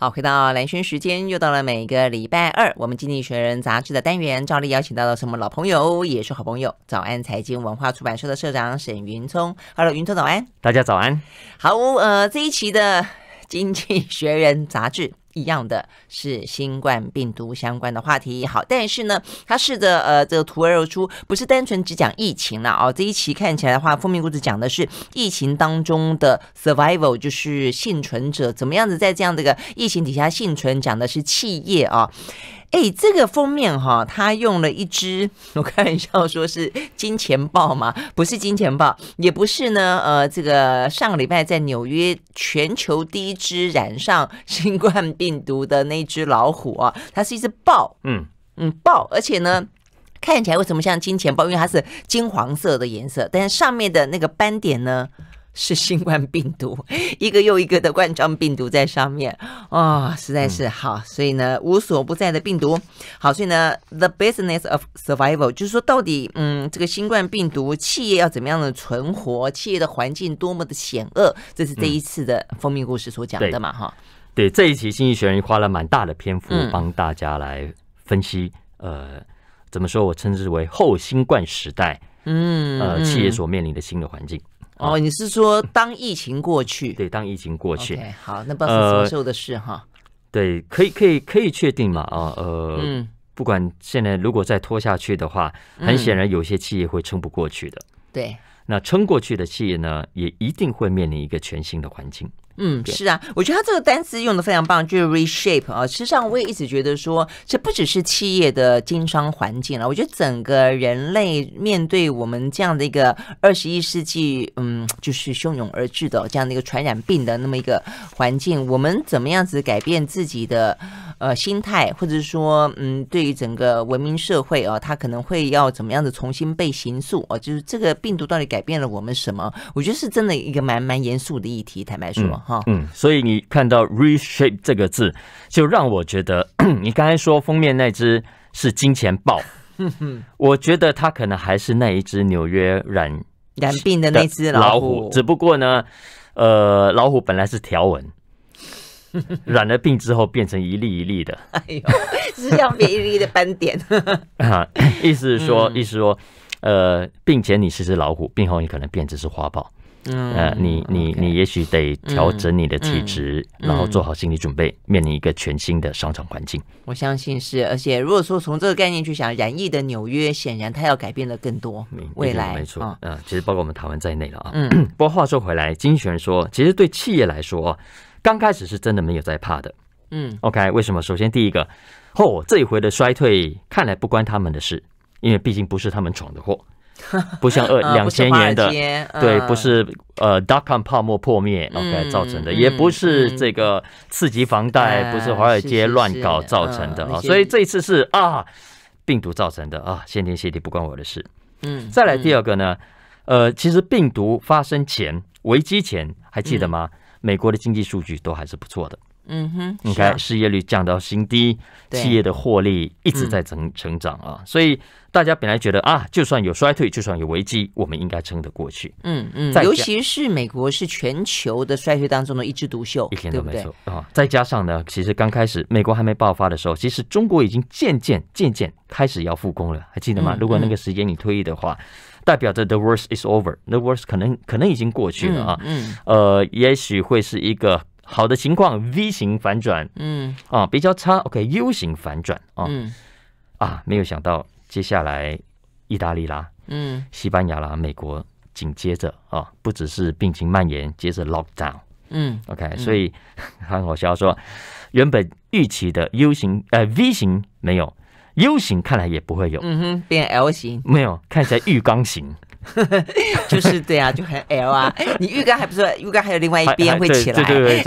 好，回到蓝轩时间，又到了每个礼拜二，我们《经济学人》杂志的单元照例邀请到了什么老朋友，也是好朋友，早安财经文化出版社的社长沈云聪。Hello，云聪早安，大家早安。好，呃，这一期的《经济学人》杂志。一样的是新冠病毒相关的话题也好，但是呢，他试着呃，这个图而出，不是单纯只讲疫情了哦。这一期看起来的话，封面故事讲的是疫情当中的 survival，就是幸存者怎么样子在这样的一个疫情底下幸存，讲的是企业啊。哎，这个封面哈，它用了一只，我看一下，说是金钱豹嘛，不是金钱豹，也不是呢，呃，这个上个礼拜在纽约全球第一只染上新冠病毒的那只老虎啊，它是一只豹，嗯嗯，豹，而且呢，看起来为什么像金钱豹？因为它是金黄色的颜色，但是上面的那个斑点呢？是新冠病毒，一个又一个的冠状病毒在上面啊，实在是好。所以呢，无所不在的病毒。好，所以呢，the business of survival，就是说，到底嗯，这个新冠病毒，企业要怎么样的存活？企业的环境多么的险恶，这是这一次的封面故事所讲的嘛，哈。对，这一期《经济学人》花了蛮大的篇幅帮大家来分析，呃，怎么说，我称之为后新冠时代，嗯，呃，企业所面临的新的环境。哦，你是说当疫情过去？对，当疫情过去。好，那不是什么时候的事哈。对，可以，可以，可以确定嘛？啊，呃，不管现在如果再拖下去的话，很显然有些企业会撑不过去的。对，那撑过去的企业呢，也一定会面临一个全新的环境。嗯，是啊，我觉得他这个单词用的非常棒，就是 reshape 啊。事实上，我也一直觉得说，这不只是企业的经商环境了。我觉得，整个人类面对我们这样的一个二十一世纪，嗯，就是汹涌而至的这样的一个传染病的那么一个环境，我们怎么样子改变自己的呃心态，或者说，嗯，对于整个文明社会啊，它可能会要怎么样子重新被形塑啊？就是这个病毒到底改变了我们什么？我觉得是真的一个蛮蛮严肃的议题。坦白说。嗯，所以你看到 reshape 这个字，就让我觉得 你刚才说封面那只是金钱豹，我觉得它可能还是那一只纽约染染病的那只老虎，只不过呢，呃，老虎本来是条纹，染了病之后变成一粒一粒的，哎呦，是像免疫一粒的斑点，意思是说，意思说，呃，并且你是只老虎，病后你可能变只是花豹。呃，你你你也许得调整你的体质，然后做好心理准备，面临一个全新的商场环境。我相信是，而且如果说从这个概念去想，然疫的纽约显然它要改变的更多，未来没错嗯。其实包括我们台湾在内了啊。嗯，不过话说回来，金泉说，其实对企业来说，刚开始是真的没有在怕的。嗯，OK，为什么？首先第一个，哦，这一回的衰退看来不关他们的事，因为毕竟不是他们闯的祸。不像二两千年的，对，不是呃，dotcom 泡沫破灭，OK 造成的，也不是这个刺激房贷，不是华尔街乱搞造成的啊，所以这一次是啊，病毒造成的啊，谢天谢地，不关我的事。嗯，再来第二个呢，呃，其实病毒发生前，危机前，还记得吗？美国的经济数据都还是不错的。嗯哼，你看失业率降到新低，企业的获利一直在增成长啊，所以大家本来觉得啊，就算有衰退，就算有危机，我们应该撑得过去。嗯嗯，尤其是美国是全球的衰退当中的一枝独秀，一都没错啊？再加上呢，其实刚开始美国还没爆发的时候，其实中国已经渐渐渐渐开始要复工了。还记得吗？如果那个时间你退役的话，代表着 the worst is over，the worst 可能可能已经过去了啊。嗯，呃，也许会是一个。好的情况 V 型反转，嗯啊比较差 OK U 型反转啊，啊没有想到接下来意大利啦，嗯西班牙啦，美国紧接着啊不只是病情蔓延，接着 lock down，嗯 OK 所以 很我笑说原本预期的 U 型呃 V 型没有 U 型看来也不会有，嗯哼变 L 型没有看起来浴缸型。就是对啊，就很 L 啊，你浴缸还不是浴缸，还有另外一边会起来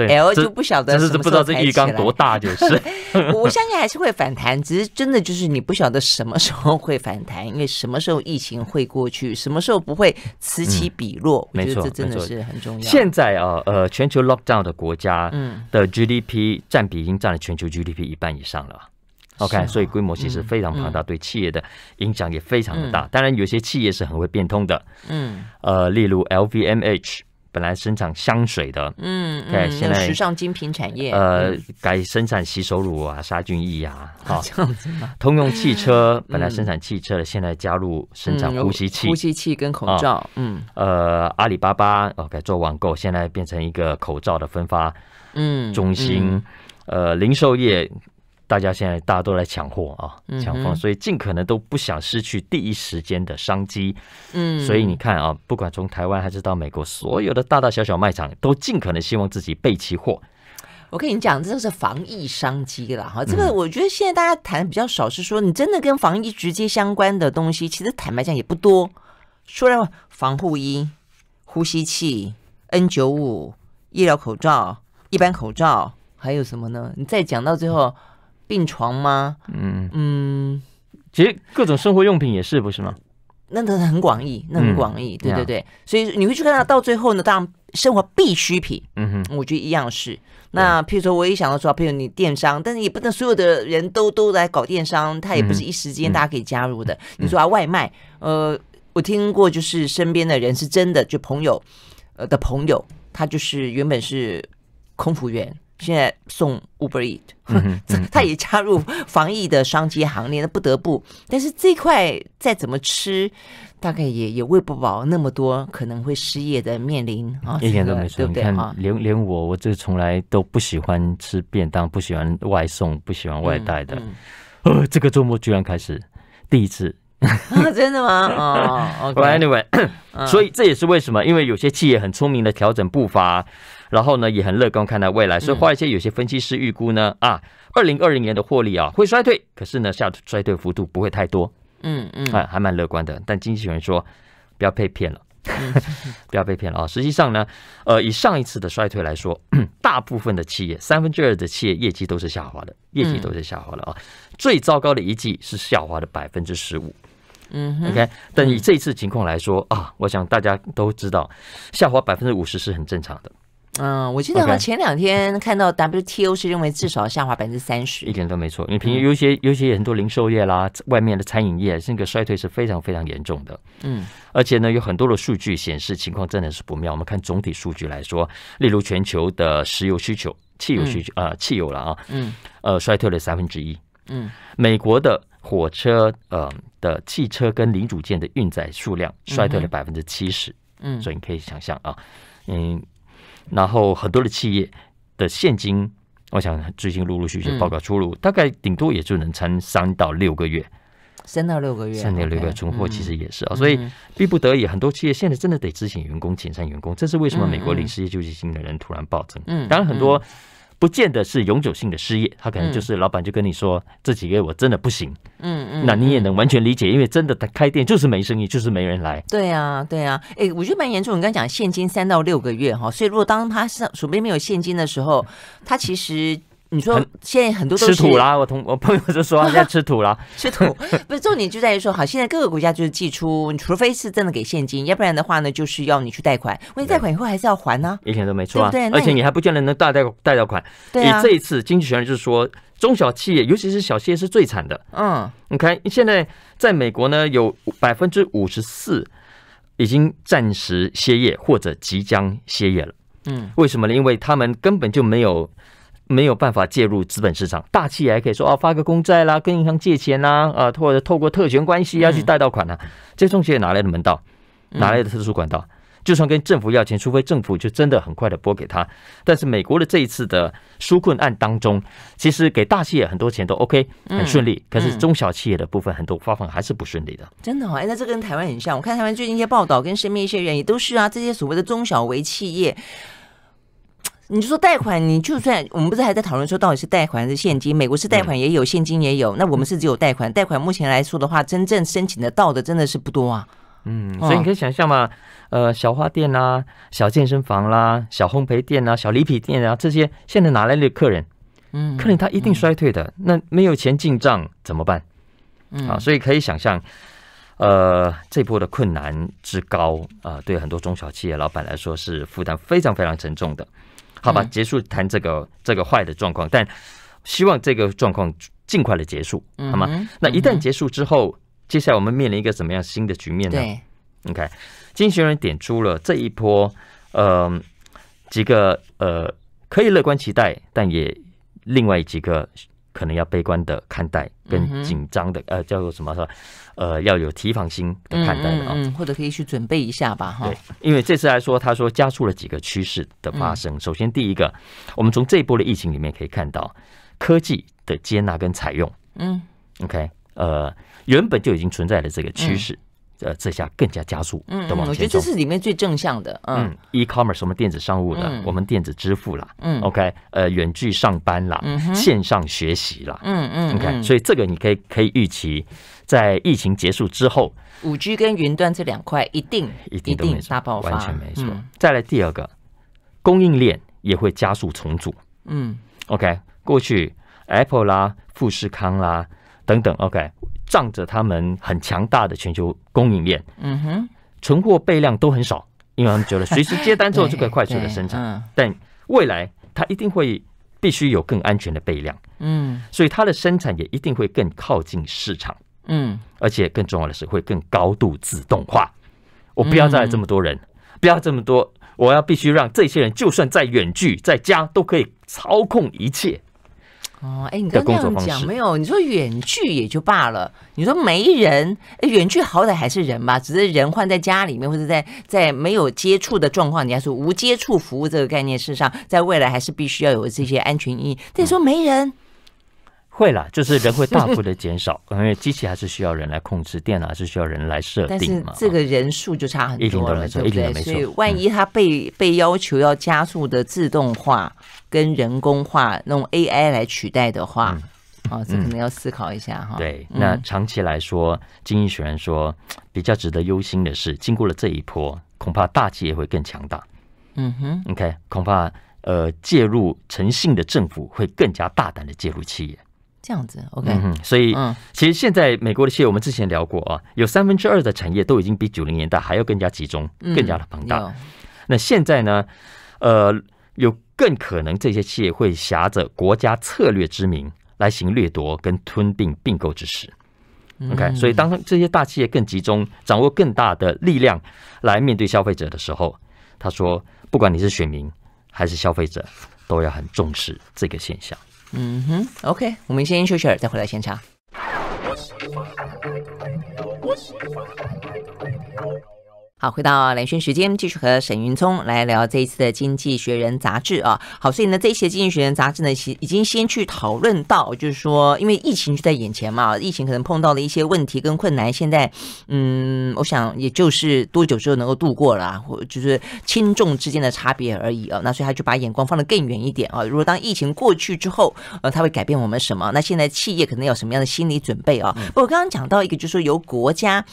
，L 就不晓得是不知道这浴缸多大就是，我相信还是会反弹，只是真的就是你不晓得什么时候会反弹，因为什么时候疫情会过去，什么时候不会此起彼落，我觉得这真的是很重要。现在啊，呃，全球 lockdown 的国家嗯，的 GDP 占比已经占了全球 GDP 一半以上了。OK，所以规模其实非常庞大，对企业的影响也非常的大。当然，有些企业是很会变通的。嗯，呃，例如 LVMH 本来生产香水的，嗯对，现在时尚精品产业，呃，改生产洗手乳啊、杀菌液啊。这样子通用汽车本来生产汽车，的，现在加入生产呼吸器、呼吸器跟口罩。嗯，呃，阿里巴巴 OK 做网购，现在变成一个口罩的分发，嗯，中心，呃，零售业。大家现在大家都来抢货啊，抢货，所以尽可能都不想失去第一时间的商机。嗯，所以你看啊，不管从台湾还是到美国，所有的大大小小卖场都尽可能希望自己备齐货。我跟你讲，这是防疫商机了哈。这个我觉得现在大家谈的比较少，是说你真的跟防疫直接相关的东西，其实坦白讲也不多。说来话，防护衣、呼吸器、N 九五医疗口罩、一般口罩，还有什么呢？你再讲到最后。病床吗？嗯嗯，其实各种生活用品也是，不是吗？那那很广义，那很广义，对对对。所以你会去看到到最后呢，当然生活必需品，嗯哼，我觉得一样是。那譬如说我也想到说，譬如你电商，但是也不能所有的人都都来搞电商，他也不是一时间大家可以加入的。你说啊，外卖，呃，我听过就是身边的人是真的，就朋友呃的朋友，他就是原本是空服员。现在送 Uber Eat，他 也加入防疫的商机行列，那不得不。但是这块再怎么吃，大概也也喂不饱那么多，可能会失业的面临啊，一点都没错。你看，连连我，我这从来都不喜欢吃便当，不喜欢外送，不喜欢外带的。呃，这个周末居然开始第一次，真的吗？哦，OK。Anyway，所以这也是为什么，因为有些企业很聪明的调整步伐。然后呢，也很乐观看待未来，所以花一些有些分析师预估呢，啊，二零二零年的获利啊会衰退，可是呢，下衰退幅度不会太多，嗯嗯，啊，还蛮乐观的。但经纪人说不要被骗了，不要被骗了啊！实际上呢，呃，以上一次的衰退来说，大部分的企业三分之二的企业业绩都是下滑的，业绩都是下滑的啊。最糟糕的一季是下滑的百分之十五，嗯哼。OK，但以这一次情况来说啊，我想大家都知道，下滑百分之五十是很正常的。嗯，我记得哈，前两天看到 WTO 是认为至少下滑百分之三十，一点都没错。因为平时有些有些很多零售业啦，外面的餐饮业这个衰退是非常非常严重的。嗯，而且呢，有很多的数据显示情况真的是不妙。我们看总体数据来说，例如全球的石油需求、汽油需求啊，汽油了啊，嗯，呃，衰退了三分之一。嗯，美国的火车呃的汽车跟零组件的运载数量衰退了百分之七十。嗯，所以你可以想象啊，嗯。然后很多的企业的现金，我想最近陆陆续续报告出炉，大概顶多也就能撑三到六个月，三到六个月，三到六个月存货其实也是啊，所以逼不得已，很多企业现在真的得执行员工、遣散员工，这是为什么美国领事业救济金的人突然暴增？嗯，当然很多。不见得是永久性的失业，他可能就是老板就跟你说，这几个月我真的不行，嗯嗯，那你也能完全理解，因为真的他开店就是没生意，就是没人来。对啊，对啊，哎，我觉得蛮严重。你刚讲现金三到六个月哈，所以如果当他手边没有现金的时候，他其实。你说现在很多吃土啦，我同我朋友就说要 吃土啦，吃土。不是重点就在于说，好，现在各个国家就是寄出，你除非是真的给现金，要不然的话呢，就是要你去贷款。问为贷款以后还是要还呢，一点都没错。对，而且你还不见得能贷贷贷到款。对啊，这一次经济学院就是说，中小企业尤其是小企业是最惨的。嗯，你看现在在美国呢，有百分之五十四已经暂时歇业或者即将歇业了。嗯，为什么呢？因为他们根本就没有。没有办法介入资本市场，大企业还可以说哦，发个公债啦，跟银行借钱呐，啊，或者透过特权关系要去贷到款啊，这中企业哪来的门道？哪来的特殊管道？就算跟政府要钱，除非政府就真的很快的拨给他，但是美国的这一次的纾困案当中，其实给大企业很多钱都 OK，很顺利，可是中小企业的部分很多发放还是不顺利的。真的哦，哎，那这跟台湾很像，我看台湾最近一些报道跟身边一些人也都是啊，这些所谓的中小微企业。你就说贷款，你就算我们不是还在讨论说到底是贷款还是现金？美国是贷款也有，现金也有。那我们是只有贷款。贷款目前来说的话，真正申请得到的真的是不多啊。嗯，所以你可以想象嘛，呃，小花店啦，小健身房啦，小烘焙店啦，小礼品店啊，这些现在哪来的客人？嗯，客人他一定衰退的。那没有钱进账怎么办？啊，所以可以想象，呃，这波的困难之高啊，对很多中小企业老板来说是负担非常非常沉重的。好吧，结束谈这个这个坏的状况，但希望这个状况尽快的结束，好吗？那一旦结束之后，接下来我们面临一个什么样新的局面呢？OK，金学人点出了这一波呃几个呃可以乐观期待，但也另外几个。可能要悲观的看待，跟紧张的呃，叫做什么说，呃，要有提防心的看待嗯，啊，或者可以去准备一下吧哈。对，因为这次来说，他说加速了几个趋势的发生。首先，第一个，我们从这一波的疫情里面可以看到，科技的接纳跟采用，嗯，OK，呃，原本就已经存在的这个趋势。呃，这下更加加速，嗯，我觉得这是里面最正向的，嗯，e-commerce 什们电子商务的，我们电子支付啦，嗯，OK，呃，远距上班啦，线上学习啦，嗯嗯，OK，所以这个你可以可以预期，在疫情结束之后，五 G 跟云端这两块一定一定大爆发，完全没错。再来第二个，供应链也会加速重组，嗯，OK，过去 Apple 啦、富士康啦等等，OK。仗着他们很强大的全球供应链，嗯哼，存货备量都很少，因为他们觉得随时接单之后就可以快速的生产。但未来，它一定会必须有更安全的备量，嗯，所以它的生产也一定会更靠近市场，嗯，而且更重要的是会更高度自动化。我不要再来这么多人，不要这么多，我要必须让这些人，就算在远距在家都可以操控一切。哦，哎，你刚那样讲，没有？你说远距也就罢了，你说没人，远距好歹还是人吧，只是人换在家里面或者在在没有接触的状况，你下，是无接触服务这个概念，事实上在未来还是必须要有这些安全意义。再说没人。会啦，就是人会大幅的减少，因为机器还是需要人来控制，电脑是需要人来设定嘛。但是这个人数就差很多。一点都没错，一点都没错。所以万一他被被要求要加速的自动化跟人工化，用 AI 来取代的话，啊，这可能要思考一下哈。对，那长期来说，经济学人说比较值得忧心的是，经过了这一波，恐怕大企业会更强大。嗯哼，OK，恐怕呃介入诚信的政府会更加大胆的介入企业。这样子，OK，所以其实现在美国的企业，我们之前聊过啊，有三分之二的产业都已经比九零年代还要更加集中，更加的庞大。那现在呢，呃，有更可能这些企业会挟着国家策略之名来行掠夺跟吞并并购之事。OK，所以当这些大企业更集中，掌握更大的力量来面对消费者的时候，他说，不管你是选民还是消费者，都要很重视这个现象。嗯哼，OK，我们先休息会儿，再回来现场。好，回到两轩时间，继续和沈云聪来聊这一次的《经济学人》杂志啊。好，所以呢，这一期《经济学人》杂志呢，其已经先去讨论到，就是说，因为疫情就在眼前嘛，疫情可能碰到了一些问题跟困难，现在，嗯，我想也就是多久之后能够度过了，或就是轻重之间的差别而已啊。那所以他就把眼光放的更远一点啊。如果当疫情过去之后，呃，他会改变我们什么？那现在企业可能有什么样的心理准备啊？我刚刚讲到一个，就是说由国家，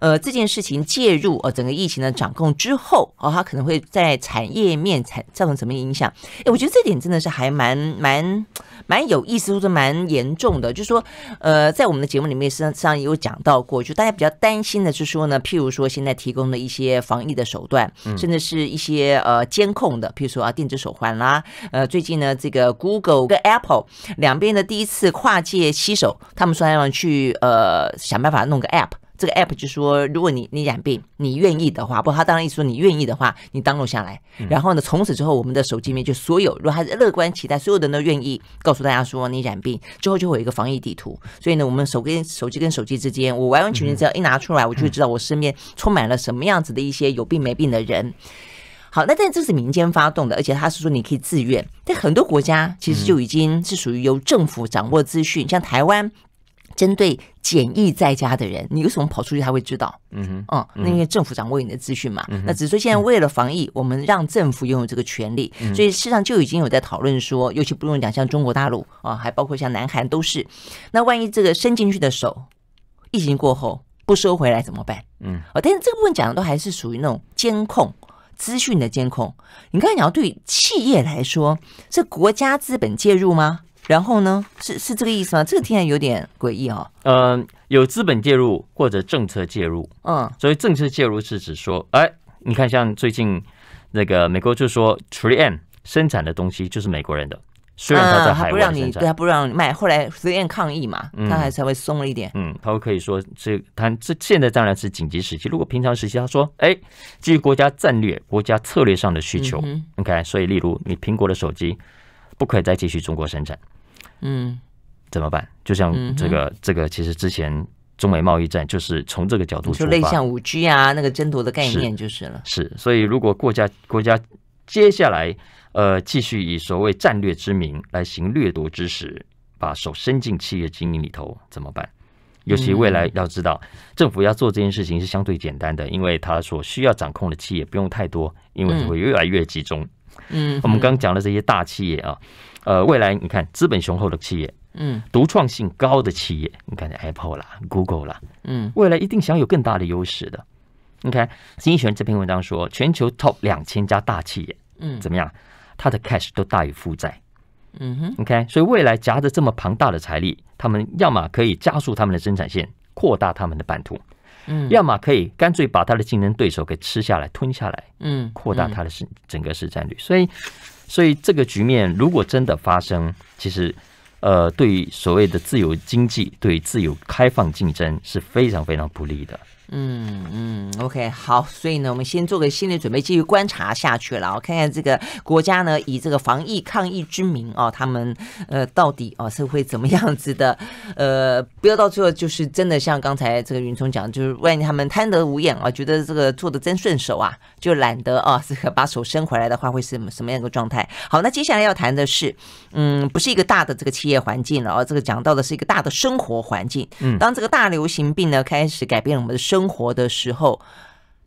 呃，这件事情介入呃，整个。疫情的掌控之后，哦，它可能会在产业面产造成什么影响？哎，我觉得这点真的是还蛮蛮蛮有意思，或者蛮严重的。就是说，呃，在我们的节目里面，实际上也有讲到过，就大家比较担心的是说呢，譬如说现在提供的一些防疫的手段，甚至是一些呃监控的，譬如说啊电子手环啦。呃，最近呢，这个 Google 跟 Apple 两边的第一次跨界携手，他们说要去呃想办法弄个 App。这个 app 就说，如果你你染病，你愿意的话，不，他当然一说你愿意的话，你登录下来，然后呢，从此之后，我们的手机里面就所有，如果还是乐观期待，所有人都愿意告诉大家说你染病之后就会有一个防疫地图，所以呢，我们手跟手机跟手机之间，我完完全全只要一拿出来，我就知道我身边充满了什么样子的一些有病没病的人。好，那但这是民间发动的，而且他是说你可以自愿，但很多国家其实就已经是属于由政府掌握资讯，像台湾。针对检疫在家的人，你为什么跑出去？他会知道，嗯嗯，因为政府掌握你的资讯嘛。那只是说，现在为了防疫，我们让政府拥有这个权利。所以事实上就已经有在讨论说，尤其不用讲像中国大陆啊，还包括像南韩都是。那万一这个伸进去的手，疫情过后不收回来怎么办？嗯，哦，但是这部分讲的都还是属于那种监控资讯的监控。你刚才讲对企业来说，是国家资本介入吗？然后呢？是是这个意思吗？这个听起来有点诡异哦。嗯，有资本介入或者政策介入。嗯，所以政策介入是指说，哎，你看，像最近那个美国就说 t r i e a n 生产的东西就是美国人的，虽然他在海外生产，他不让卖。后来 c h e 抗议嘛，他还稍微松了一点。嗯，他会可以说这，他这现在当然是紧急时期。如果平常时期，他说，哎，基于国家战略、国家策略上的需求，OK，嗯所以例如你苹果的手机不可以再继续中国生产。嗯，怎么办？就像这个，这个其实之前中美贸易战就是从这个角度出发，类像五 G 啊那个争夺的概念，就是了。是。所以，如果国家国家接下来呃继续以所谓战略之名来行掠夺之时，把手伸进企业经营里头怎么办？尤其未来要知道，政府要做这件事情是相对简单的，因为他所需要掌控的企业不用太多，因为会越来越集中。嗯，我们刚讲的这些大企业啊。呃，未来你看资本雄厚的企业，嗯，独创性高的企业，你看 Apple 啦、Google 啦，嗯，未来一定享有更大的优势的。你看金一玄这篇文章说，全球 Top 两千家大企业，嗯，怎么样？它的 Cash 都大于负债，嗯哼。OK，所以未来夹着这么庞大的财力，他们要么可以加速他们的生产线，扩大他们的版图，嗯，要么可以干脆把他的竞争对手给吃下来、吞下来，嗯，扩大它的整整个市占率。所以。所以这个局面如果真的发生，其实，呃，对于所谓的自由经济、对自由开放竞争是非常非常不利的。嗯嗯，OK，好，所以呢，我们先做个心理准备，继续观察下去了。啊，看看这个国家呢，以这个防疫抗疫之名啊，他们呃，到底啊是会怎么样子的？呃，不要到最后就是真的像刚才这个云聪讲，就是万一他们贪得无厌啊，觉得这个做的真顺手啊，就懒得啊，这个把手伸回来的话，会是什么样一个状态？好，那接下来要谈的是，嗯，不是一个大的这个企业环境了啊，这个讲到的是一个大的生活环境。嗯，当这个大流行病呢开始改变了我们的生生活的时候，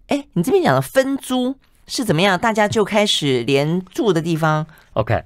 哎，你这边讲的分租是怎么样？大家就开始连住的地方，OK，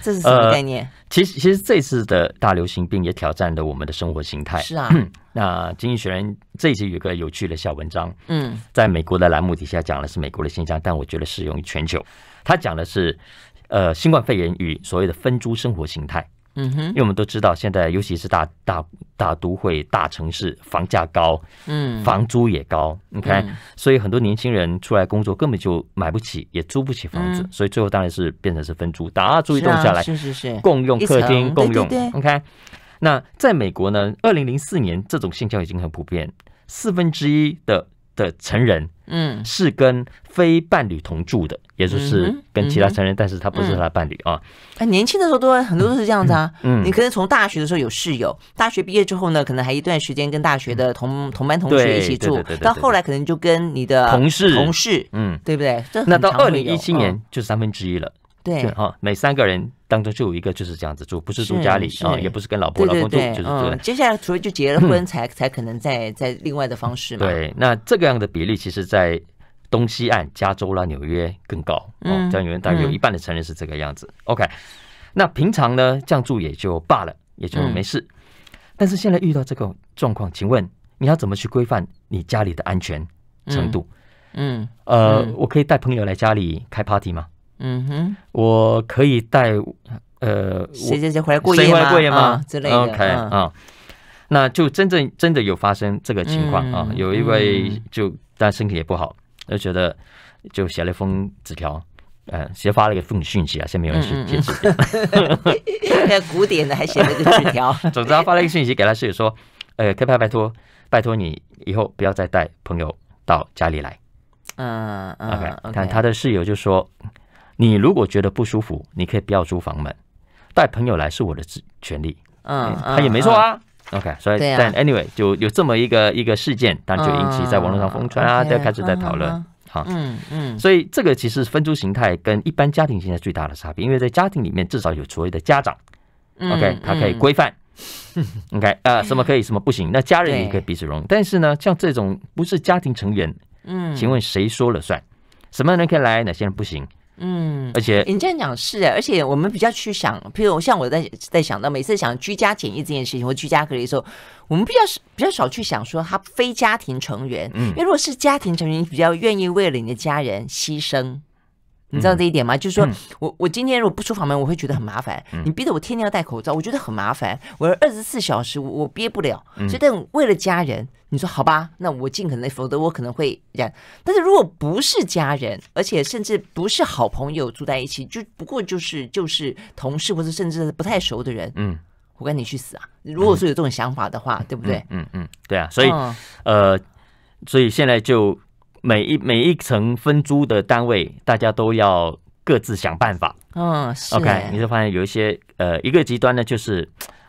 这是什么概念？其实，其实这次的大流行病也挑战了我们的生活形态。是啊，那经济学人这一集有个有趣的小文章，嗯，在美国的栏目底下讲的是美国的现象，但我觉得适用于全球。他讲的是，呃，新冠肺炎与所谓的分租生活形态。嗯哼，因为我们都知道，现在尤其是大大大都会大城市，房价高，嗯，房租也高，OK，所以很多年轻人出来工作根本就买不起，也租不起房子，所以最后当然是变成是分租，大家租一栋下来，是是是，共用客厅，共用，OK。那在美国呢，二零零四年这种现象已经很普遍，四分之一的的成人。嗯，是跟非伴侣同住的，也就是跟其他成人，但是他不是他的伴侣啊。哎，年轻的时候都很多都是这样子啊。嗯，你可能从大学的时候有室友，大学毕业之后呢，可能还一段时间跟大学的同同班同学一起住，到后来可能就跟你的同事同事，嗯，对不对？那到二零一七年就三分之一了，对啊，每三个人。当中就有一个就是这样子住，不是住家里啊，也不是跟老婆老公住，就是住。接下来除了就结了婚才才可能再再另外的方式嘛。对，那这个样的比例，其实在东西岸、加州啦、纽约更高哦，这样，有为大约有一半的成人是这个样子。OK，那平常呢，这样住也就罢了，也就没事。但是现在遇到这个状况，请问你要怎么去规范你家里的安全程度？嗯，呃，我可以带朋友来家里开 party 吗？嗯哼，我可以带呃，谁谁谁回来过夜吗？回来过夜吗？之类的。OK 啊，那就真正真的有发生这个情况啊。有一位就但身体也不好，就觉得就写了一封纸条，呃，先发了一个封讯息啊，先没关系，先纸条。古典的还写了个纸条。总之，他发了一个讯息给他室友说：“呃可派，拜托，拜托你以后不要再带朋友到家里来。”嗯嗯。OK，看他的室友就说。你如果觉得不舒服，你可以不要租房门。带朋友来是我的权利，嗯，他也没错啊。OK，所以但 anyway 就有这么一个一个事件，那就引起在网络上疯传啊，就开始在讨论。好，嗯嗯，所以这个其实分租形态跟一般家庭形态最大的差别，因为在家庭里面至少有所谓的家长，OK，他可以规范。OK，啊，什么可以，什么不行。那家人也可以彼此容忍，但是呢，像这种不是家庭成员，嗯，请问谁说了算？什么人可以来，哪些人不行？嗯，而且这样讲是，而且我们比较去想，譬如像我在在想到每次想居家检疫这件事情或居家隔离的时候，我们比较比较少去想说他非家庭成员，因为如果是家庭成员，比较愿意为了你的家人牺牲。你知道这一点吗？就是说我我今天如果不出房门，我会觉得很麻烦。你逼得我天天要戴口罩，我觉得很麻烦。我二十四小时我憋不了，所以但为了家人，你说好吧？那我尽可能，否则我可能会染。但是如果不是家人，而且甚至不是好朋友住在一起，就不过就是就是同事或者甚至不太熟的人，嗯，我跟你去死啊！如果说有这种想法的话，对不对？嗯嗯，对啊。所以呃，所以现在就。每一每一层分租的单位，大家都要各自想办法。嗯，OK，你就发现有一些呃，一个极端呢，就是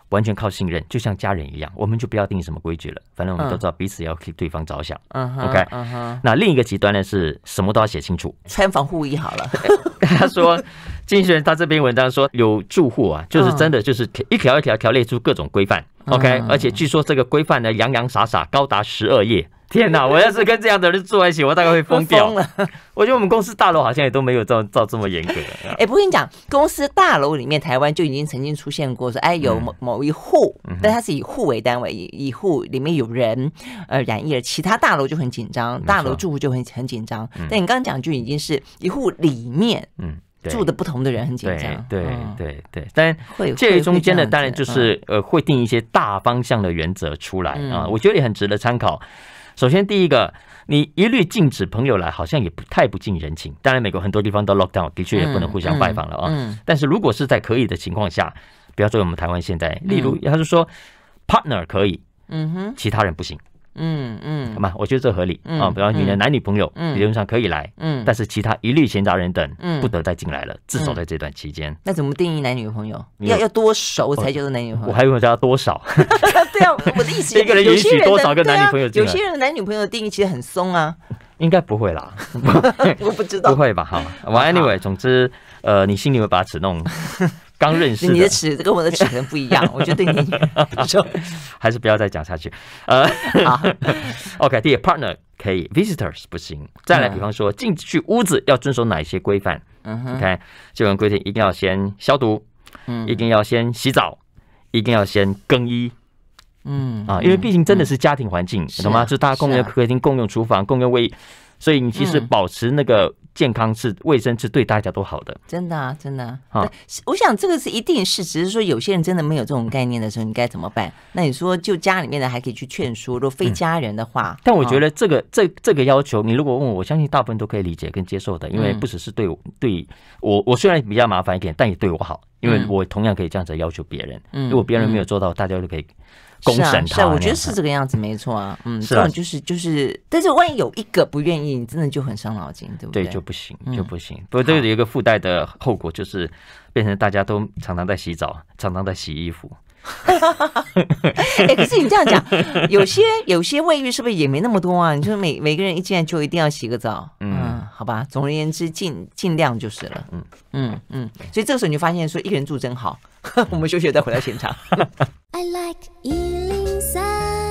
完全靠信任，就像家人一样，我们就不要定什么规矩了，反正我们都知道彼此要替对方着想。嗯哼。OK，嗯哼。那另一个极端呢，是什么都要写清楚。穿防护衣好了。他说，金泉他这篇文章说，有住户啊，就是真的就是一条一条条列出各种规范。OK，而且据说这个规范呢，洋洋洒洒高达十二页。天哪！我要是跟这样的人住在一起，我大概会疯掉。疯了！我觉得我们公司大楼好像也都没有照照这么严格。哎，不跟你讲，公司大楼里面，台湾就已经曾经出现过说，哎，有某某一户，但它是以户为单位，以以户里面有人呃染疫了，其他大楼就很紧张，大楼住户就很很紧张。但你刚刚讲就已经是一户里面，嗯，住的不同的人很紧张。对对对，但会介于中间的，当然就是呃会定一些大方向的原则出来啊。我觉得也很值得参考。首先，第一个，你一律禁止朋友来，好像也不太不近人情。当然，美国很多地方都 lockdown，的确也不能互相拜访了啊。但是，如果是在可以的情况下，不要说我们台湾现在，例如他是说 partner 可以，嗯哼，其他人不行。嗯嗯，好嘛，我觉得这合理啊。比方你的男女朋友理论上可以来，嗯，但是其他一律闲杂人等，嗯，不得再进来了，至少在这段期间。那怎么定义男女朋友？要要多熟才叫做男女朋友？我还以为要多少。对啊，我的意思，这 个人允许多少个男女朋友有些人男女朋友的定义其实很松啊。应该不会啦，我不知道，不会吧？好，我 anyway，总之，呃，你心里会把尺弄。刚认识，你的尺跟我的尺可能不一样，我觉得你，就还是不要再讲下去。呃，好，OK，第一 partner 可以，visitors 不行。再来，比方说进去屋子要遵守哪一些规范？嗯，你看，这文规定一定要先消毒，嗯，一定要先洗澡，一定要先更衣，嗯啊，因为毕竟真的是家庭环境，懂吗？就大家共用客厅、共用厨房、共用卫。所以你其实保持那个健康是卫生是对大家都好的，真的啊，真的啊。我想这个是一定是，只是说有些人真的没有这种概念的时候，你该怎么办？那你说就家里面的还可以去劝说，若非家人的话，但我觉得这个这这个要求，你如果问，我我相信大部分都可以理解跟接受的，因为不只是对我对我，我虽然比较麻烦一点，但也对我好，因为我同样可以这样子要求别人。如果别人没有做到，大家都可以。是啊，对，我觉得是这个样子，没错啊，嗯，这种就是就是，但是万一有一个不愿意，你真的就很伤脑筋，对不对？对，就不行，就不行，不过这有一个附带的后果就是，变成大家都常常在洗澡，常常在洗衣服。哈哈哈哎，可是你这样讲，有些有些卫浴是不是也没那么多啊？你说每每个人一进来就一定要洗个澡，嗯，好吧。总而言之，尽尽量就是了。嗯嗯嗯。所以这个时候你就发现，说一个人住真好。我们休息再回到现场。I like 1 0三。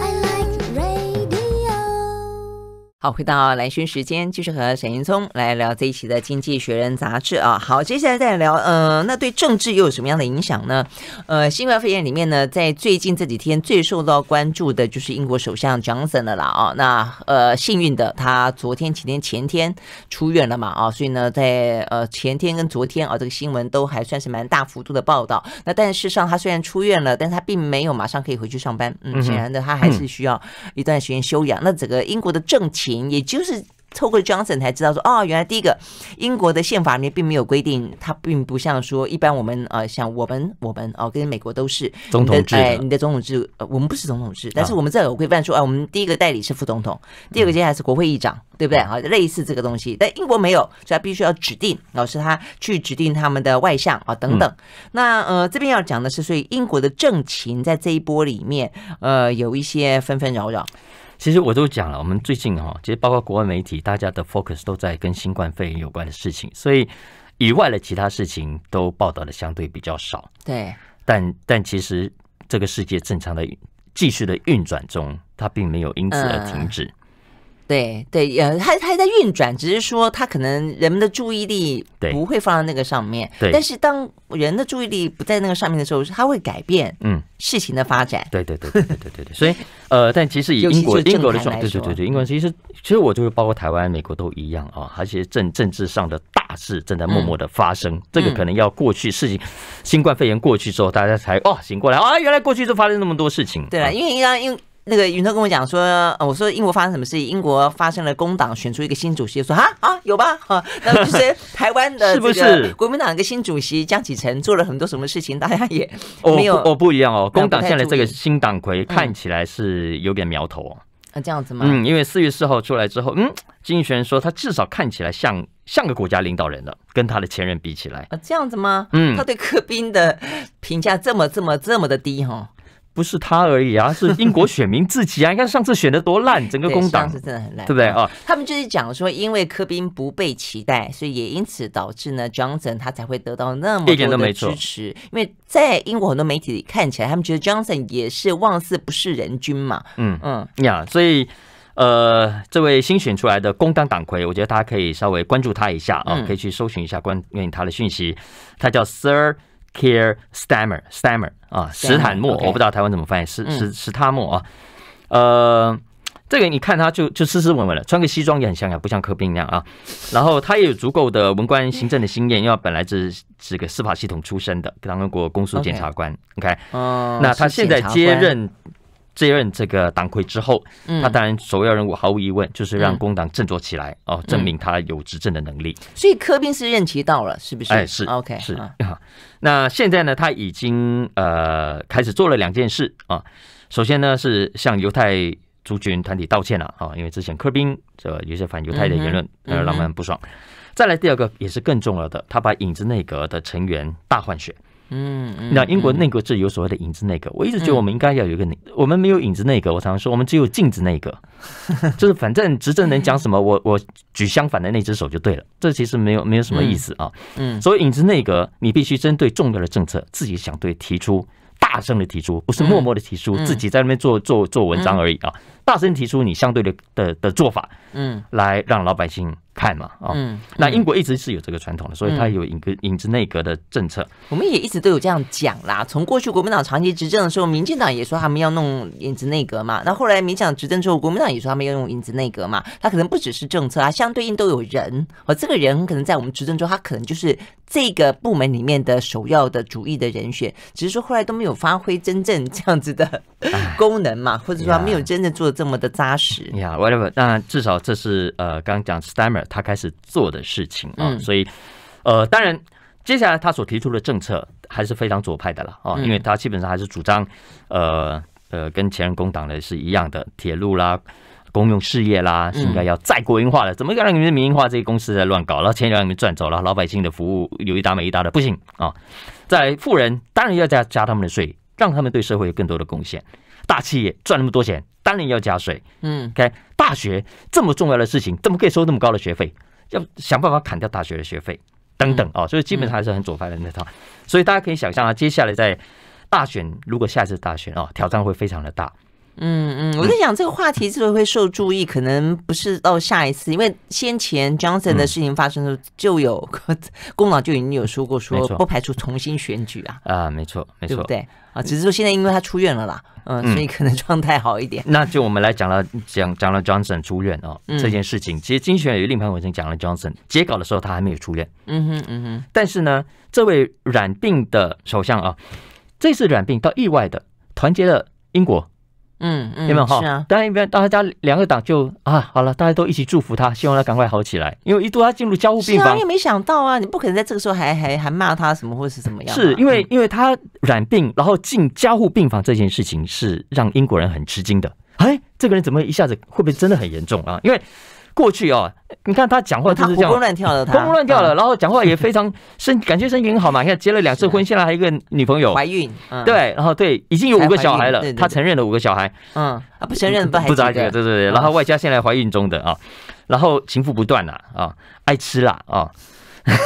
好，回到蓝轩时间，继续和沈云聪来聊这一期的《经济学人》杂志啊。好，接下来再聊，嗯，那对政治又有什么样的影响呢？呃，新冠肺炎里面呢，在最近这几天最受到关注的就是英国首相 Johnson 了啦。哦，那呃，幸运的他昨天、前天、前天出院了嘛？啊，所以呢，在呃前天跟昨天啊，这个新闻都还算是蛮大幅度的报道。那但事实上，他虽然出院了，但是他并没有马上可以回去上班。嗯，显然的，他还是需要一段时间休养。那整个英国的政情。也就是透过 Johnson 才知道说，哦，原来第一个英国的宪法里面并没有规定，它并不像说一般我们呃像我们我们哦跟美国都是总统制，你的总统制，呃，我们不是总统制，但是我们这有规范说，哎，我们第一个代理是副总统，第二个接下来是国会议长，对不对？啊，类似这个东西，但英国没有，所以他必须要指定，老师他去指定他们的外相啊等等。那呃这边要讲的是，所以英国的政情在这一波里面，呃，有一些纷纷扰扰。其实我都讲了，我们最近哈，其实包括国外媒体，大家的 focus 都在跟新冠肺炎有关的事情，所以以外的其他事情都报道的相对比较少。对，但但其实这个世界正常的继续的运转中，它并没有因此而停止。对对，呃，它它还在运转，只是说它可能人们的注意力不会放在那个上面。对。但是当人的注意力不在那个上面的时候，它会改变嗯事情的发展。对对对对对对对。所以呃，但其实以英国英国来说，对对对对，英国其实其实我就是包括台湾、美国都一样啊，其实政政治上的大事正在默默的发生。这个可能要过去事情，新冠肺炎过去之后，大家才哦醒过来啊，原来过去都发生那么多事情。对啊，因为因为因。那个云彻跟我讲说，我说英国发生什么事？英国发生了工党选出一个新主席，说啊啊有吧？啊，那就是 台湾的是不是国民党一个新主席江启臣做了很多什么事情，大家也哦哦不一样哦，工党现在这个新党魁，看起来是有点苗头哦。啊，这样子吗？嗯，因为四月四号出来之后，嗯，竞璇说他至少看起来像像个国家领导人了，跟他的前任比起来啊，这样子吗？嗯，他对柯宾的评价这么这么这么的低哈。不是他而已啊，是英国选民自己啊！你看上次选的多烂，整个工党是真的很烂，对不对啊？他们就是讲说，因为科宾不被期待，所以也因此导致呢，Johnson 他才会得到那么多的支持。一点因为在英国很多媒体看起来，他们觉得 Johnson 也是貌似不是人君嘛。嗯嗯呀，所以呃，这位新选出来的工党党魁，我觉得大家可以稍微关注他一下啊，可以去搜寻一下关于他的讯息。他叫 Sir。Care Stammer Stammer 啊，史坦默，我不知道台湾怎么翻译，史史史塔默啊。呃，这个你看他就就斯斯文文了，穿个西装也很像啊，不像柯宾那样啊。然后他也有足够的文官行政的经验，因为本来是是个司法系统出身的，当过公诉检察官。OK，那他现在接任。接任这个党魁之后，他当然首要任务毫无疑问就是让工党振作起来哦，证明他有执政的能力。所以柯宾是任期到了，是不是？哎，是 OK，是啊。那现在呢，他已经呃开始做了两件事啊。首先呢是向犹太族群团体道歉了啊，因为之前科宾这有些反犹太的言论，让他们不爽。再来第二个也是更重要的，他把影子内阁的成员大换血。嗯，那英国内阁制有所谓的影子内阁，我一直觉得我们应该要有一个，我们没有影子内阁。我常说，我们只有镜子内阁，就是反正执政能讲什么，我我举相反的那只手就对了。这其实没有没有什么意思啊。嗯，所以影子内阁，你必须针对重要的政策，自己想对提出，大声的提出，不是默默的提出，自己在那边做做做文章而已啊。大声提出你相对的的的做法，嗯，来让老百姓看嘛，啊，嗯，那英国一直是有这个传统的，所以它有影格影子内阁的政策。我们也一直都有这样讲啦。从过去国民党长期执政的时候，民进党也说他们要弄影子内阁嘛。那后来民进党执政之后，国民党也说他们要用影子内阁嘛。他可能不只是政策啊，相对应都有人。我这个人可能在我们执政中，他可能就是这个部门里面的首要的主意的人选，只是说后来都没有发挥真正这样子的功能嘛，或者说他没有真正做。这么的扎实呀，whatever。那至少这是呃，刚讲 Stammer 他开始做的事情啊。所以呃，当然接下来他所提出的政策还是非常左派的了啊，因为他基本上还是主张呃呃，跟前任工党的是一样的，铁路啦、公用事业啦，应该要再国营化了。怎么又让你们民营化？这些公司在乱搞了，钱让你们赚走了，老百姓的服务有一搭没一搭的，不行啊！在富人当然要加加他们的税，让他们对社会有更多的贡献。大企业赚那么多钱。当然要加税，嗯，k 大学这么重要的事情，怎么可以收那么高的学费？要想办法砍掉大学的学费等等啊，所以基本上还是很左派的那套。所以大家可以想象啊，接下来在大选，如果下一次大选啊，挑战会非常的大。嗯嗯，我在想这个话题是不是会受注意？可能不是到下一次，因为先前 Johnson 的事情发生的时候，就有 功劳就已经有说过，说不排除重新选举啊。啊，没错，没错，对。啊，只是说现在因为他出院了啦，嗯，所以可能状态好一点。那就我们来讲了，讲讲了 Johnson 出院哦这件事情。其实精选有另一篇文章讲了 Johnson 截稿的时候他还没有出院，嗯哼，嗯哼。但是呢，这位软病的首相啊，这次软病到意外的团结了英国。嗯，有没有哈，当然，一边大家两个党就啊，好了，大家都一起祝福他，希望他赶快好起来。因为一度他进入交护病房，也没想到啊，你不可能在这个时候还还还骂他什么或是怎么样？是因为因为他染病，然后进交护病房这件事情是让英国人很吃惊的。哎，这个人怎么一下子会不会真的很严重啊？因为。过去哦，你看他讲话就是这样，蹦乱跳的，他蹦乱跳了，然后讲话也非常身，感觉身体很好嘛。你看结了两次婚，现在还一个女朋友怀孕，对，然后对已经有五个小孩了，他承认了五个小孩，嗯啊，不承认不不咋地，对对对，然后外加现在怀孕中的啊，然后情妇不断了啊，爱吃啦啊，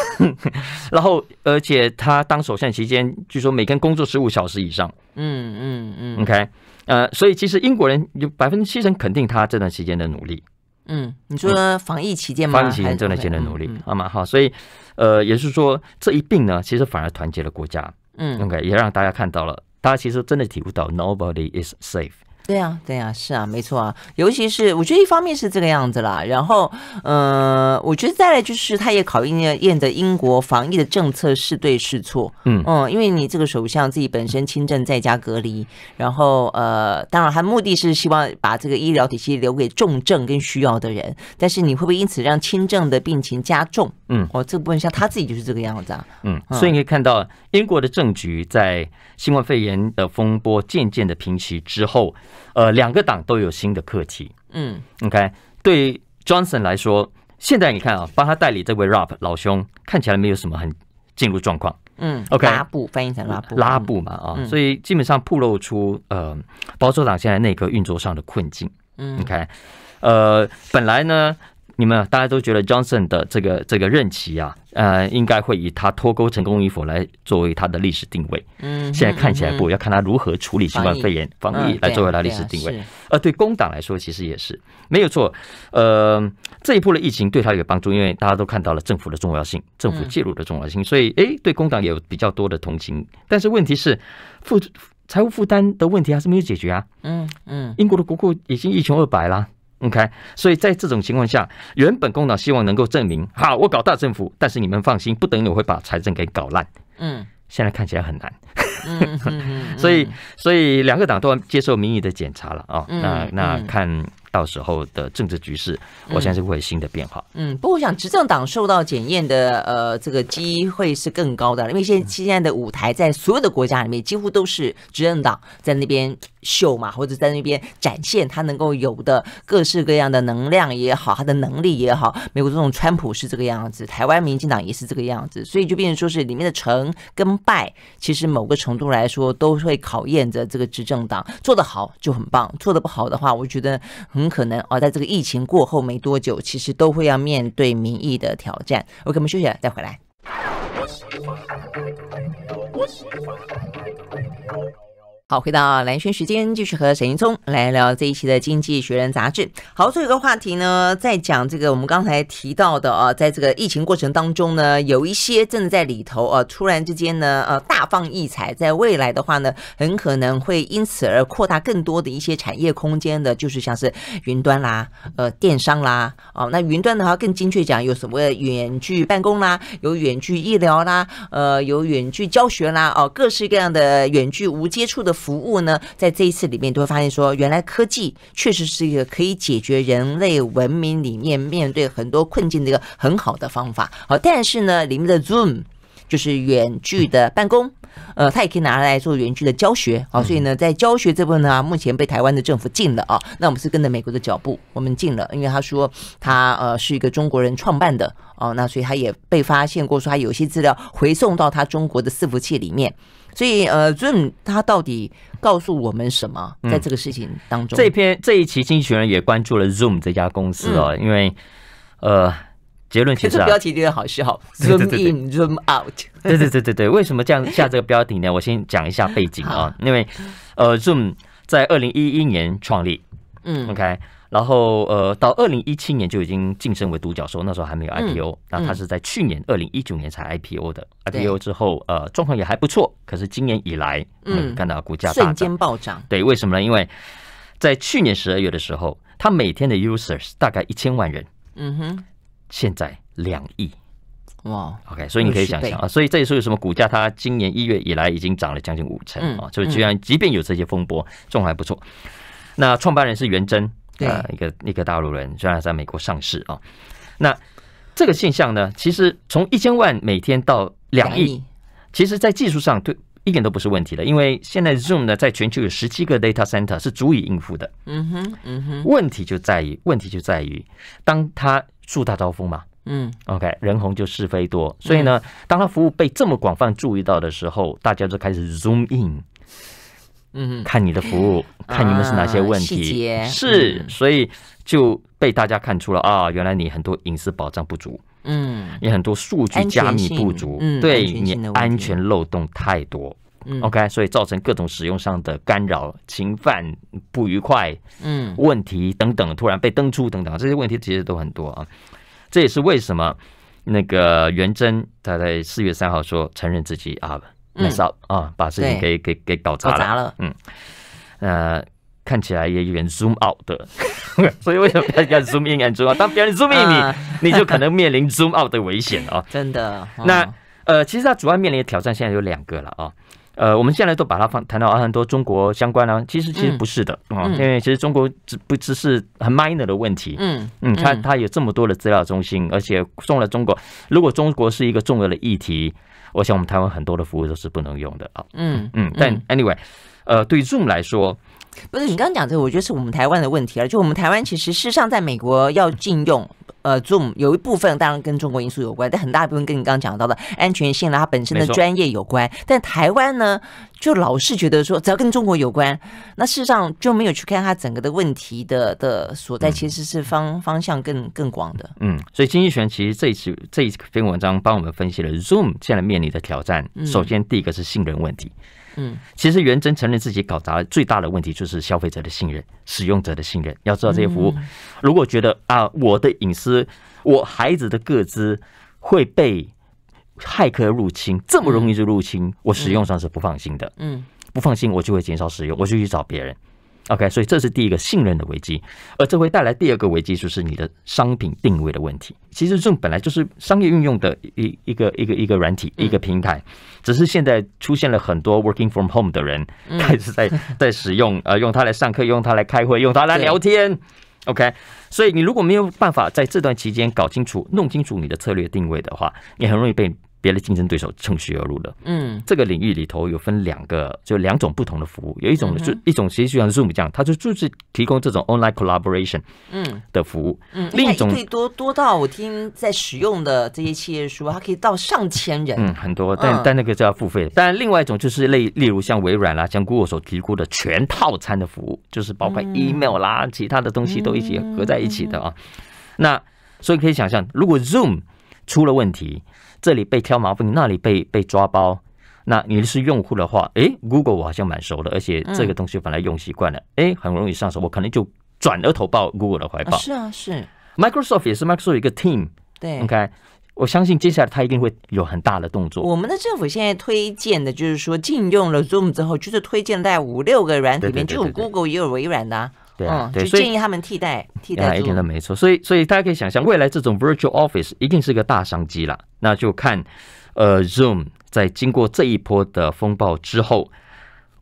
然后而且他当首相期间，据说每天工作十五小时以上，嗯嗯嗯，OK，呃，所以其实英国人有百分之七成肯定他这段时间的努力。嗯，你说防疫期间吗？防疫期间正在前的努力，啊嘛好，所以，呃，也是说这一病呢，其实反而团结了国家，嗯，OK，也让大家看到了，大家其实真的体悟到 nobody is safe。对啊，对啊，是啊，没错啊。尤其是我觉得一方面是这个样子啦，然后，呃，我觉得再来就是他也考验验的英国防疫的政策是对是错，嗯嗯，因为你这个首相自己本身轻症在家隔离，然后呃，当然他目的是希望把这个医疗体系留给重症跟需要的人，但是你会不会因此让轻症的病情加重？嗯，哦，这部分像他自己就是这个样子啊。嗯，所以你可以看到，英国的政局在新冠肺炎的风波渐渐的平息之后，呃，两个党都有新的课题。嗯，OK，对 Johnson 来说，现在你看啊，帮他代理这位 r a p 老兄，看起来没有什么很进入状况。嗯，OK，拉布翻译成拉布，拉布嘛啊，所以基本上暴露出呃保守党现在内阁运作上的困境。嗯，OK，呃，本来呢。你们大家都觉得 Johnson 的这个这个任期啊，呃，应该会以他脱钩成功与否来作为他的历史定位。嗯，现在看起来不，要看他如何处理新冠肺炎防疫来作为他历史定位。呃，对工党来说，其实也是没有错。呃，这一波的疫情对他有帮助，因为大家都看到了政府的重要性，政府介入的重要性。所以，哎，对工党也有比较多的同情。但是问题是，负财务负担的问题还是没有解决啊。嗯嗯，英国的国库已经一穷二白了。OK，所以在这种情况下，原本工党希望能够证明，好，我搞大政府，但是你们放心，不等于我会把财政给搞烂。嗯，现在看起来很难。所以，所以两个党都要接受民意的检查了啊。那那看。到时候的政治局势，我相信是会有新的变化。嗯，不过我想执政党受到检验的呃，这个机会是更高的，因为现现在的舞台在所有的国家里面，几乎都是执政党在那边秀嘛，或者在那边展现他能够有的各式各样的能量也好，他的能力也好。美国这种川普是这个样子，台湾民进党也是这个样子，所以就变成说是里面的成跟败，其实某个程度来说，都会考验着这个执政党。做得好就很棒，做得不好的话，我觉得。很可能哦，在这个疫情过后没多久，其实都会要面对民意的挑战。OK，我们休息了，再回来。好，回到蓝轩时间，继续和沈云聪来聊这一期的《经济学人》杂志。好，最后一个话题呢，在讲这个我们刚才提到的啊，在这个疫情过程当中呢，有一些正在里头啊，突然之间呢，呃，大放异彩，在未来的话呢，很可能会因此而扩大更多的一些产业空间的，就是像是云端啦，呃，电商啦，哦，那云端的话，更精确讲，有什么远距办公啦，有远距医疗啦，呃，有远距教学啦，哦，各式各样的远距无接触的。服务呢，在这一次里面都会发现说，原来科技确实是一个可以解决人类文明里面面对很多困境的一个很好的方法。好，但是呢，里面的 Zoom 就是远距的办公，呃，它也可以拿来做远距的教学啊。所以呢，在教学这部分呢，目前被台湾的政府禁了啊。那我们是跟着美国的脚步，我们禁了，因为他说他呃是一个中国人创办的啊，那所以他也被发现过说他有些资料回送到他中国的伺服器里面。所以，呃，Zoom 它到底告诉我们什么？在这个事情当中，这篇这一期《经济学人》也关注了 Zoom 这家公司哦，因为，呃，结论其实啊，标题有点好笑，Zoom in，Zoom out。对对对对对，为什么这样下这个标题呢？我先讲一下背景啊，因为，呃，Zoom 在二零一一年创立，嗯，OK。然后呃，到二零一七年就已经晋升为独角兽，那时候还没有 IPO。那它是在去年二零一九年才 IPO 的。IPO 之后，呃，状况也还不错。可是今年以来，嗯，看到股价瞬间暴涨。对，为什么呢？因为在去年十二月的时候，它每天的 users 大概一千万人。嗯哼，现在两亿。哇，OK，所以你可以想象啊，所以这也是为什么股价，它今年一月以来已经涨了将近五成啊。就是然即便有这些风波，状况还不错。那创办人是袁征。对，一个一个大陆人虽然在美国上市啊！那这个现象呢，其实从一千万每天到两亿，其实在技术上对一点都不是问题了，因为现在 Zoom 呢，在全球有十七个 data center 是足以应付的。嗯哼，嗯哼。问题就在于，问题就在于，当他树大招风嘛。嗯。OK，人红就是非多，所以呢，当他服务被这么广泛注意到的时候，大家就开始 Zoom in。嗯，看你的服务，看你们是哪些问题，是，所以就被大家看出了啊，原来你很多隐私保障不足，嗯，你很多数据加密不足，对你安全漏洞太多，OK，所以造成各种使用上的干扰、侵犯、不愉快，嗯，问题等等，突然被登出等等，这些问题其实都很多啊，这也是为什么那个元真他在四月三号说承认自己啊。不少啊，把事情给给给搞砸了。嗯，呃，看起来也有点 zoom out，所以为什么要 zoom in？zoom out？当别人 zoom in，你就可能面临 zoom out 的危险啊！真的。那呃，其实他主要面临的挑战现在有两个了啊。呃，我们现在都把它放谈到啊，很多中国相关呢，其实其实不是的啊，因为其实中国只不只是很 minor 的问题。嗯嗯，它他有这么多的资料中心，而且送了中国，如果中国是一个重要的议题。我想，我们台湾很多的服务都是不能用的啊。嗯嗯，但 anyway，呃，对于 Zoom 来说。不是你刚刚讲这个，我觉得是我们台湾的问题了。就我们台湾其实事实上，在美国要禁用呃 Zoom，有一部分当然跟中国因素有关，但很大一部分跟你刚刚讲到的安全性啦，它本身的专业有关。但台湾呢，就老是觉得说只要跟中国有关，那事实上就没有去看它整个的问题的的所在，其实是方方向更更广的。嗯，所以金逸璇其实这一次这一篇文章帮我们分析了 Zoom 现在面临的挑战。首先，第一个是信任问题。嗯，其实元真承认自己搞砸了，最大的问题就是消费者的信任、使用者的信任。要知道这些服务，如果觉得啊，我的隐私、我孩子的个资会被骇客入侵，这么容易就入侵，我使用上是不放心的。嗯，不放心，我就会减少使用，我就去找别人。OK，所以这是第一个信任的危机，而这会带来第二个危机，就是你的商品定位的问题。其实这本来就是商业运用的一一个一个一个软体一个平台，只是现在出现了很多 working from home 的人，开始在 在使用呃用它来上课，用它来开会，用它来聊天。OK，所以你如果没有办法在这段期间搞清楚弄清楚你的策略定位的话，你很容易被。别的竞争对手趁虚而入的，嗯，这个领域里头有分两个，就两种不同的服务，有一种就一种，其实就像 Zoom 这样，它就就是提供这种 online collaboration，嗯，的服务，嗯，另一种最多多到我听在使用的这些企业说，它可以到上千人，嗯，很多，但但那个就要付费但另外一种就是类例如像微软啦，像 Google 所提供的全套餐的服务，就是包括 email 啦，其他的东西都一起合在一起的啊，那所以可以想象，如果 Zoom 出了问题。这里被挑毛病，那里被被抓包。那你是用户的话，哎，Google 我好像蛮熟的，而且这个东西本来用习惯了，哎，很容易上手，我可能就转而投抱 Google 的怀抱。是啊，是 Microsoft 也是 Microsoft 一个 team。对，OK，我相信接下来他一定会有很大的动作。我们的政府现在推荐的就是说禁用了 Zoom 之后，就是推荐在五六个软体里面，就有 Google 也有微软的。对，所以建议他们替代替代。一点都没错，所以所以大家可以想象，未来这种 virtual office 一定是个大商机了。那就看，呃，Zoom 在经过这一波的风暴之后，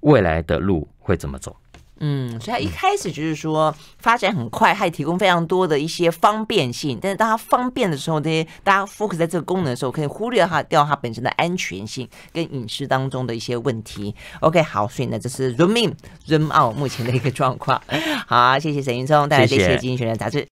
未来的路会怎么走。嗯，所以他一开始就是说发展很快，还提供非常多的一些方便性。但是当它方便的时候，这些大家 focus 在这个功能的时候，可以忽略它掉它本身的安全性跟饮食当中的一些问题。OK，好，所以呢，这是 Zoom in、Zoom out 目前的一个状况。好，谢谢沈云聪带来这些精英学院杂志。